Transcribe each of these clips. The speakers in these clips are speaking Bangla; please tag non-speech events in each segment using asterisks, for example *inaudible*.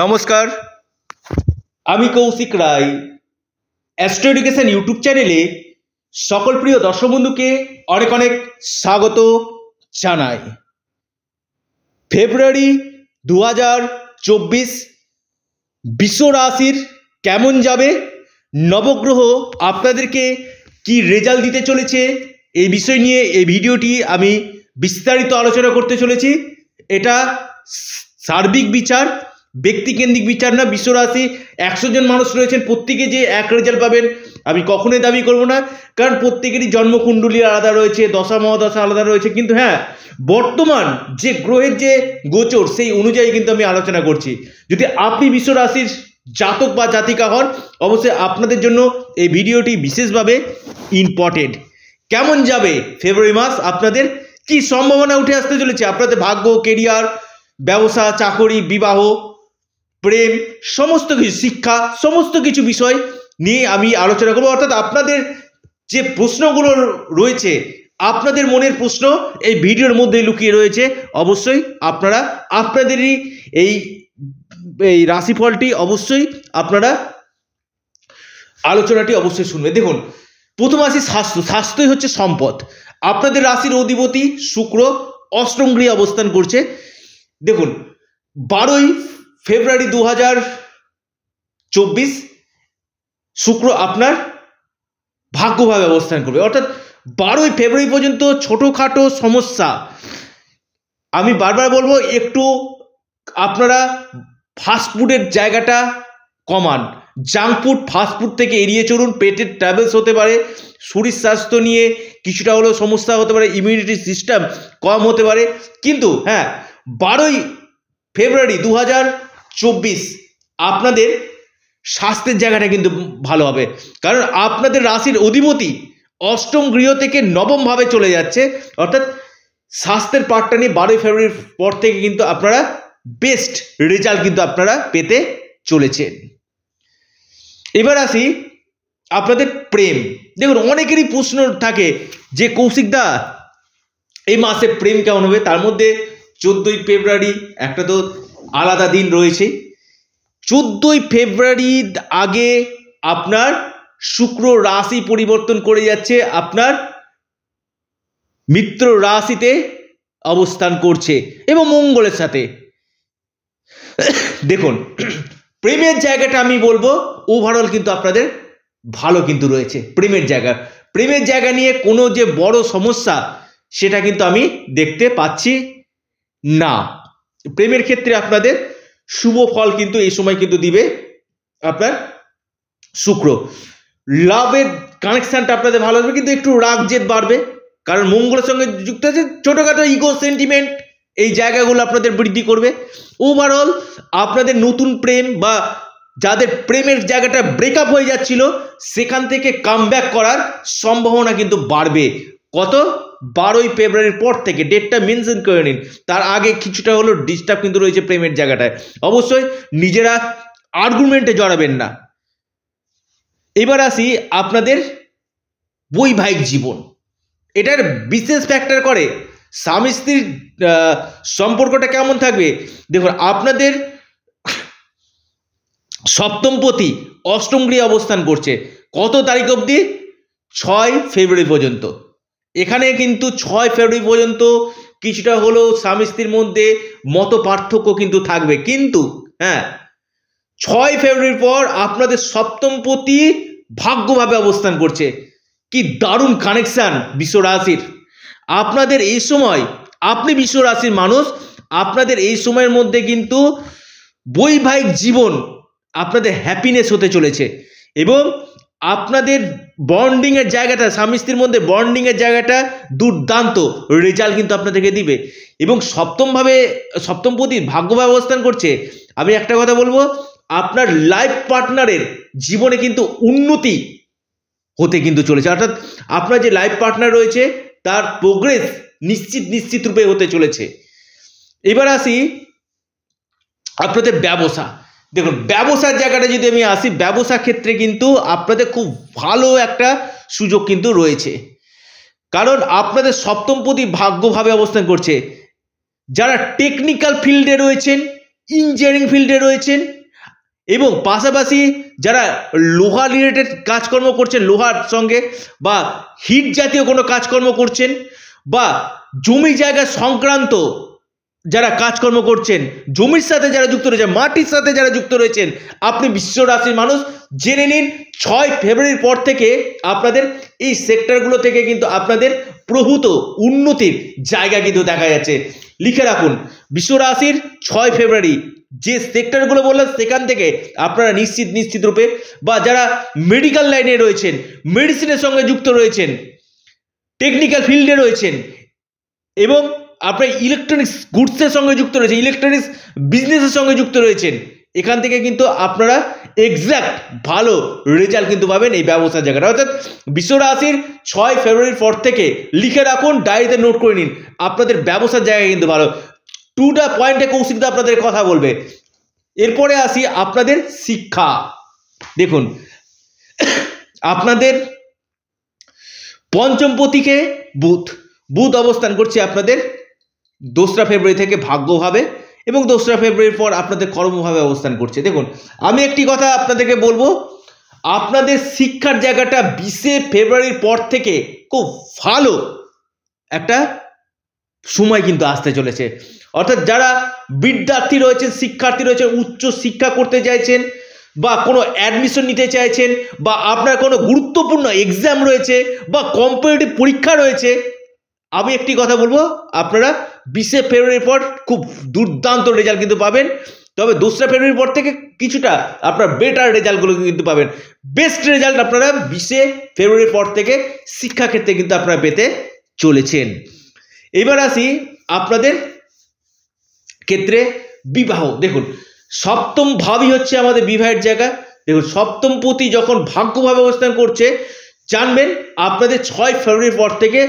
নমস্কার আমি Koushik Roy Astro Education YouTube চ্যানেলে সকল প্রিয় দর্শক বন্ধুকে অনেক অনেক স্বাগত জানাই ফেব্রুয়ারি দু হাজার চব্বিশ বিশ্ব রাশির কেমন যাবে নবগ্রহ আপনাদেরকে কি রেজাল্ট দিতে চলেছে এই বিষয় নিয়ে এই ভিডিওটি আমি বিস্তারিত আলোচনা করতে চলেছি এটা সার্বিক বিচার ব্যক্তিকেন্দ্রিক বিচার না বিশ্বরাশি একশো জন মানুষ রয়েছেন প্রত্যেকে যে এক রেজাল্ট পাবেন আমি কখনোই দাবি করব না কারণ প্রত্যেকেরই জন্মকুণ্ডলী আলাদা রয়েছে দশা মহাদশা আলাদা রয়েছে কিন্তু হ্যাঁ বর্তমান যে গ্রহের যে গোচর সেই অনুযায়ী কিন্তু আমি আলোচনা করছি যদি আপনি বিশ্বরাশির জাতক বা জাতিকা হন অবশ্যই আপনাদের জন্য এই ভিডিওটি বিশেষভাবে ইম্পর্টেন্ট কেমন যাবে ফেব্রুয়ারি মাস আপনাদের কি সম্ভাবনা উঠে আসতে চলেছে আপনাদের ভাগ্য কেরিয়ার ব্যবসা চাকরি বিবাহ প্রেম সমস্ত কিছু শিক্ষা সমস্ত কিছু বিষয় নিয়ে আমি আলোচনা করবো অর্থাৎ আপনাদের যে প্রশ্নগুলো রয়েছে আপনাদের মনের প্রশ্ন এই ভিডিওর মধ্যে লুকিয়ে রয়েছে অবশ্যই আপনারা আপনাদেরই এই এই রাশিফলটি অবশ্যই আপনারা আলোচনাটি অবশ্যই শুনবে দেখুন প্রথম আসি স্বাস্থ্য স্বাস্থ্যই হচ্ছে সম্পদ আপনাদের রাশির অধিপতি শুক্র অষ্টম গৃহে অবস্থান করছে দেখুন বারোই ফেব্রুয়ারি দু হাজার চব্বিশ শুক্র আপনার ভাগ্যভাবে অবস্থান করবে অর্থাৎ বারোই ফেব্রুয়ারি পর্যন্ত ছোটোখাটো সমস্যা আমি বারবার বলবো একটু আপনারা ফাস্টফুডের জায়গাটা কমান জাঙ্ক ফুড ফাস্টফুড থেকে এড়িয়ে চলুন পেটের ট্রাভেলস হতে পারে শরীর স্বাস্থ্য নিয়ে কিছুটা হলেও সমস্যা হতে পারে ইমিউনিটি সিস্টেম কম হতে পারে কিন্তু হ্যাঁ বারোই ফেব্রুয়ারি দু হাজার চব্বিশ আপনাদের স্বাস্থ্যের জায়গাটা কিন্তু ভালো হবে কারণ আপনাদের রাশির অধিপতি অষ্টম গৃহ থেকে নবমভাবে চলে যাচ্ছে অর্থাৎ স্বাস্থ্যের পার্টটা নিয়ে বারোই ফেব্রুয়ারির পর থেকে কিন্তু আপনারা বেস্ট রেজাল্ট কিন্তু আপনারা পেতে চলেছেন এবার আসি আপনাদের প্রেম দেখুন অনেকেরই প্রশ্ন থাকে যে কৌশিকদা এই মাসে প্রেম কেমন হবে তার মধ্যে চোদ্দোই ফেব্রুয়ারি একটা তো আলাদা দিন রয়েছে চোদ্দোই ফেব্রুয়ারির আগে আপনার শুক্র রাশি পরিবর্তন করে যাচ্ছে আপনার মিত্র রাশিতে অবস্থান করছে এবং মঙ্গলের সাথে দেখুন প্রেমের জায়গাটা আমি বলবো ওভারঅল কিন্তু আপনাদের ভালো কিন্তু রয়েছে প্রেমের জায়গা প্রেমের জায়গা নিয়ে কোনো যে বড় সমস্যা সেটা কিন্তু আমি দেখতে পাচ্ছি না প্রেমের ক্ষেত্রে আপনাদের শুভ ফল কিন্তু এই সময় কিন্তু দিবে আপনার শুক্র লাভের কানেকশানটা আপনাদের ভালো হবে কিন্তু একটু রাগ জেদ বাড়বে কারণ মঙ্গলের সঙ্গে যুক্ত আছে ছোটোখাটো ইগো সেন্টিমেন্ট এই জায়গাগুলো আপনাদের বৃদ্ধি করবে ওভারঅল আপনাদের নতুন প্রেম বা যাদের প্রেমের জায়গাটা ব্রেকআপ হয়ে যাচ্ছিল সেখান থেকে কাম করার সম্ভাবনা কিন্তু বাড়বে কত বারোই ফেব্রুয়ারির পর থেকে ডেটটা মেনশন করে নিন তার আগে কিছুটা হলো ডিস্টার্ব কিন্তু রয়েছে প্রেমের জায়গাটায় অবশ্যই নিজেরা আর্গুমেন্টে জড়াবেন না এবার আসি আপনাদের বৈবাহিক জীবন এটার বিশেষ ফ্যাক্টর করে স্বামী স্ত্রীর সম্পর্কটা কেমন থাকবে দেখুন আপনাদের সপ্তমপতি অষ্টম গৃহে অবস্থান করছে কত তারিখ অবধি ছয় ফেব্রুয়ারি পর্যন্ত এখানে কিন্তু ছয় ফেব্রুয়ারি পর্যন্ত কিছুটা হলেও স্বামী স্ত্রীর মধ্যে মত পার্থক্য কিন্তু থাকবে কিন্তু হ্যাঁ ছয় ফেব্রুয়ারির পর আপনাদের সপ্তমপতি ভাগ্যভাবে অবস্থান করছে কি দারুণ কানেকশান বিশ্ব রাশির আপনাদের এই সময় আপনি বিশ্ব রাশির মানুষ আপনাদের এই সময়ের মধ্যে কিন্তু বৈবাহিক জীবন আপনাদের হ্যাপিনেস হতে চলেছে এবং আপনাদের বন্ডিংয়ের জায়গাটা স্বামী স্ত্রীর মধ্যে বন্ডিংয়ের জায়গাটা দুর্দান্ত রেজাল্ট কিন্তু আপনাদেরকে দিবে এবং সপ্তমভাবে প্রতি ভাগ্য ব্যবস্থান করছে আমি একটা কথা বলবো আপনার লাইফ পার্টনারের জীবনে কিন্তু উন্নতি হতে কিন্তু চলেছে অর্থাৎ আপনার যে লাইফ পার্টনার রয়েছে তার প্রোগ্রেস নিশ্চিত নিশ্চিত রূপে হতে চলেছে এবার আসি আপনাদের ব্যবসা দেখুন ব্যবসার জায়গাটা যদি আমি আসি ব্যবসা ক্ষেত্রে কিন্তু আপনাদের খুব ভালো একটা সুযোগ কিন্তু রয়েছে কারণ আপনাদের সপ্তমপতি ভাগ্যভাবে অবস্থান করছে যারা টেকনিক্যাল ফিল্ডে রয়েছেন ইঞ্জিনিয়ারিং ফিল্ডে রয়েছেন এবং পাশাপাশি যারা লোহা রিলেটেড কাজকর্ম করছেন লোহার সঙ্গে বা হিট জাতীয় কোনো কাজকর্ম করছেন বা জমি জায়গা সংক্রান্ত যারা কাজকর্ম করছেন জমির সাথে যারা যুক্ত রয়েছেন মাটির সাথে যারা যুক্ত রয়েছেন আপনি বিশ্ব রাশির মানুষ জেনে নিন ছয় ফেব্রুয়ারির পর থেকে আপনাদের এই সেক্টরগুলো থেকে কিন্তু আপনাদের প্রভূত উন্নতির জায়গা কিন্তু দেখা যাচ্ছে লিখে রাখুন বিশ্ব রাশির ছয় ফেব্রুয়ারি যে সেক্টরগুলো বললেন সেখান থেকে আপনারা নিশ্চিত নিশ্চিত রূপে বা যারা মেডিকেল লাইনে রয়েছেন মেডিসিনের সঙ্গে যুক্ত রয়েছেন টেকনিক্যাল ফিল্ডে রয়েছেন এবং আপনার ইলেকট্রনিক্স গুডসের সঙ্গে যুক্ত রয়েছেন ইলেকট্রনিক্স বিজনেসের সঙ্গে যুক্ত রয়েছেন এখান থেকে কিন্তু আপনারা এক্স্যাক্ট ভালো রেজাল্ট কিন্তু পাবেন এই ব্যবসার জায়গাটা অর্থাৎ বিশ্ব রাশির ছয় ফেব্রুয়ারির পর থেকে লিখে রাখুন ডায়েরিতে নোট করে নিন আপনাদের ব্যবসার জায়গা কিন্তু ভালো টুটা পয়েন্টে কৌশিক আপনাদের কথা বলবে এরপরে আসি আপনাদের শিক্ষা দেখুন আপনাদের পঞ্চম পতিকে বুথ বুথ অবস্থান করছে আপনাদের দোসরা ফেব্রুয়ারি থেকে ভাগ্যভাবে এবং দোসরা ফেব্রুয়ারির পর আপনাদের কর্মভাবে অবস্থান করছে দেখুন আমি একটি কথা আপনাদেরকে বলবো আপনাদের শিক্ষার জায়গাটা বিশে ফেব্রুয়ারির পর থেকে খুব ভালো একটা সময় কিন্তু আসতে চলেছে অর্থাৎ যারা বিদ্যার্থী রয়েছেন শিক্ষার্থী রয়েছেন উচ্চ শিক্ষা করতে চাইছেন বা কোনো অ্যাডমিশন নিতে চাইছেন বা আপনার কোনো গুরুত্বপূর্ণ এক্সাম রয়েছে বা কম্পিটিটিভ পরীক্ষা রয়েছে আমি একটি কথা বলবো আপনারা বিশে ফেব্রুয়ারির পর খুব দুর্দান্ত রেজাল্ট কিন্তু পাবেন তবে দোসরা ফেব্রুয়ারির পর থেকে কিছুটা আপনার বেটার রেজাল্টগুলো কিন্তু পাবেন বেস্ট রেজাল্ট আপনারা বিশে ফেব্রুয়ারির পর থেকে শিক্ষাক্ষেত্রে কিন্তু আপনারা পেতে চলেছেন এবার আসি আপনাদের ক্ষেত্রে বিবাহ দেখুন সপ্তম ভাবই হচ্ছে আমাদের বিবাহের জায়গা দেখুন সপ্তম পতি যখন ভাগ্যভাবে অবস্থান করছে জানবেন আপনাদের ছয় ফেব্রুয়ারির পর থেকে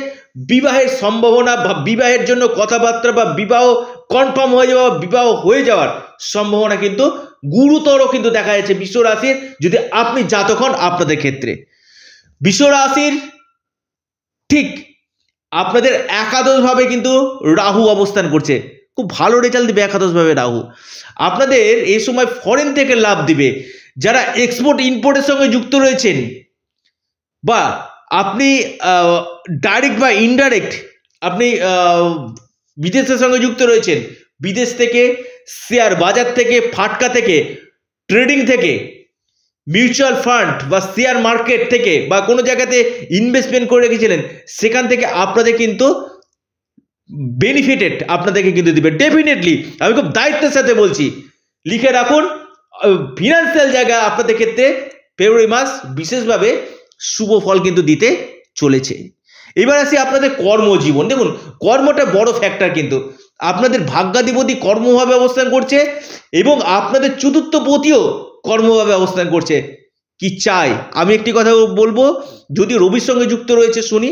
বিবাহের সম্ভাবনা বা বিবাহের জন্য কথাবার্তা বা বিবাহ কনফার্ম হয়ে যাওয়া বিবাহ হয়ে যাওয়ার সম্ভাবনা কিন্তু গুরুতর কিন্তু দেখা যাচ্ছে বিশ্ব রাশির যদি আপনি জাতক হন আপনাদের ক্ষেত্রে বিশ্ব রাশির ঠিক আপনাদের একাদশভাবে কিন্তু রাহু অবস্থান করছে খুব ভালো রেজাল্ট দেবে একাদশভাবে রাহু আপনাদের এ সময় ফরেন থেকে লাভ দিবে যারা এক্সপোর্ট ইম্পোর্টের সঙ্গে যুক্ত রয়েছেন বা আপনি ডাইরেক্ট বা ইনডাইরেক্ট আপনি বিদেশের সঙ্গে যুক্ত রয়েছেন বিদেশ থেকে শেয়ার বাজার থেকে ফাটকা থেকে ট্রেডিং থেকে মিউচুয়াল ফান্ড বা শেয়ার মার্কেট থেকে বা কোনো জায়গাতে ইনভেস্টমেন্ট করে রেখেছিলেন সেখান থেকে আপনাদের কিন্তু বেনিফিটেড আপনাদেরকে কিন্তু দেবে ডেফিনেটলি আমি খুব দায়িত্বের সাথে বলছি লিখে রাখুন ফিনান্সিয়াল জায়গা আপনাদের ক্ষেত্রে ফেব্রুয়ারি মাস বিশেষভাবে শুভ ফল কিন্তু দিতে চলেছে এবার আসি আপনাদের কর্মজীবন দেখুন কর্মটা বড় ফ্যাক্টর কিন্তু আপনাদের ভাগ্যাধিপতি কর্মভাবে অবস্থান করছে এবং আপনাদের চতুর্থপতিও কর্মভাবে অবস্থান করছে কি চাই আমি একটি কথা বলবো যদি রবির সঙ্গে যুক্ত রয়েছে শুনি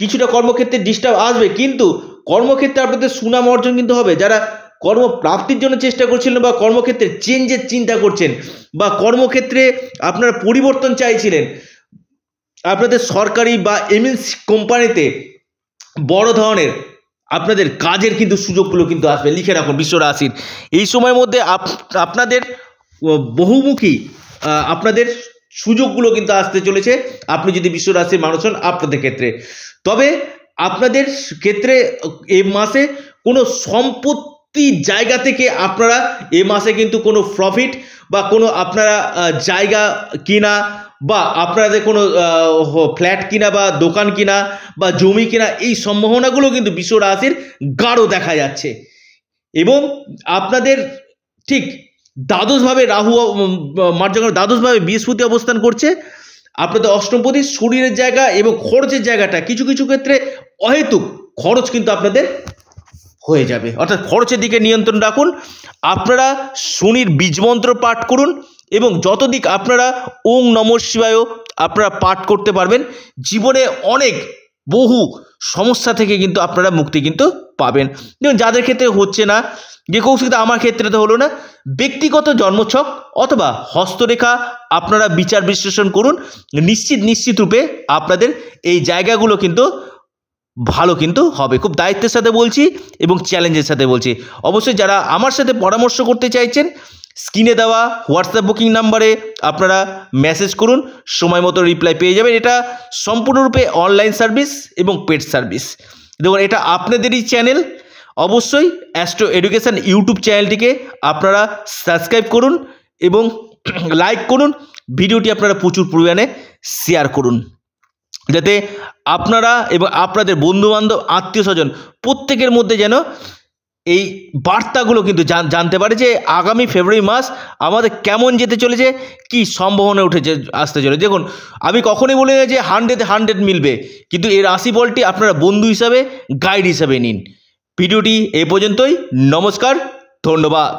কিছুটা কর্মক্ষেত্রে ডিস্টার্ব আসবে কিন্তু কর্মক্ষেত্রে আপনাদের সুনাম অর্জন কিন্তু হবে যারা কর্মপ্রাপ্তির জন্য চেষ্টা করছিলেন বা কর্মক্ষেত্রে চেঞ্জের চিন্তা করছেন বা কর্মক্ষেত্রে আপনারা পরিবর্তন চাইছিলেন আপনাদের সরকারি বা এমএনসি কোম্পানিতে বড় ধরনের আপনাদের কাজের কিন্তু সুযোগগুলো কিন্তু আসবে লিখে রাখুন বিশ্ব রাশির এই সময়ের মধ্যে আপনাদের বহুমুখী আপনাদের সুযোগগুলো কিন্তু আসতে চলেছে আপনি যদি বিশ্ব রাশির মানুষ হন আপনাদের ক্ষেত্রে তবে আপনাদের ক্ষেত্রে এ মাসে কোনো সম্পত্তি জায়গা থেকে আপনারা এ মাসে কিন্তু কোনো প্রফিট বা কোনো আপনারা জায়গা কিনা বা আপনাদের কোনো ফ্ল্যাট কিনা বা দোকান কিনা বা জমি কিনা এই সম্ভাবনাগুলো কিন্তু বিশ্ব রাশির গাঢ় দেখা যাচ্ছে এবং আপনাদের ঠিক দ্বাদশভাবে রাহু মার্জগণ দ্বাদশভাবে বৃহস্পতি অবস্থান করছে আপনাদের অষ্টমপতি শরীরের জায়গা এবং খরচের জায়গাটা কিছু কিছু ক্ষেত্রে অহেতুক খরচ কিন্তু আপনাদের হয়ে যাবে অর্থাৎ খরচের দিকে নিয়ন্ত্রণ রাখুন আপনারা শনির বীজমন্ত্র পাঠ করুন এবং যতদিক আপনারা ওং নম শিবায়ও আপনারা পাঠ করতে পারবেন জীবনে অনেক বহু সমস্যা থেকে কিন্তু আপনারা মুক্তি কিন্তু পাবেন যেমন যাদের ক্ষেত্রে হচ্ছে না যে কৌশিকতা আমার ক্ষেত্রে তো হলো না ব্যক্তিগত জন্মছক অথবা হস্তরেখা আপনারা বিচার বিশ্লেষণ করুন নিশ্চিত নিশ্চিত রূপে আপনাদের এই জায়গাগুলো কিন্তু ভালো কিন্তু হবে খুব দায়িত্বের সাথে বলছি এবং চ্যালেঞ্জের সাথে বলছি অবশ্যই যারা আমার সাথে পরামর্শ করতে চাইছেন স্ক্রিনে দেওয়া হোয়াটসঅ্যাপ বুকিং নাম্বারে আপনারা মেসেজ করুন সময় মতো রিপ্লাই পেয়ে যাবেন এটা সম্পূর্ণরূপে অনলাইন সার্ভিস এবং পেড সার্ভিস দেখুন এটা আপনাদেরই চ্যানেল অবশ্যই অ্যাস্ট্রো এডুকেশান ইউটিউব চ্যানেলটিকে আপনারা সাবস্ক্রাইব করুন এবং লাইক *clears throat* করুন ভিডিওটি আপনারা প্রচুর পরিমাণে শেয়ার করুন যাতে আপনারা এবং আপনাদের বন্ধুবান্ধব আত্মীয় স্বজন প্রত্যেকের মধ্যে যেন এই বার্তাগুলো কিন্তু জানতে পারে যে আগামী ফেব্রুয়ারি মাস আমাদের কেমন যেতে চলেছে কি সম্ভাবনা উঠেছে আসতে চলে দেখুন আমি কখনোই বলি না যে হান্ড্রেডে হান্ড্রেড মিলবে কিন্তু এর আশি বলটি আপনারা বন্ধু হিসাবে গাইড হিসাবে নিন ভিডিওটি এ পর্যন্তই নমস্কার ধন্যবাদ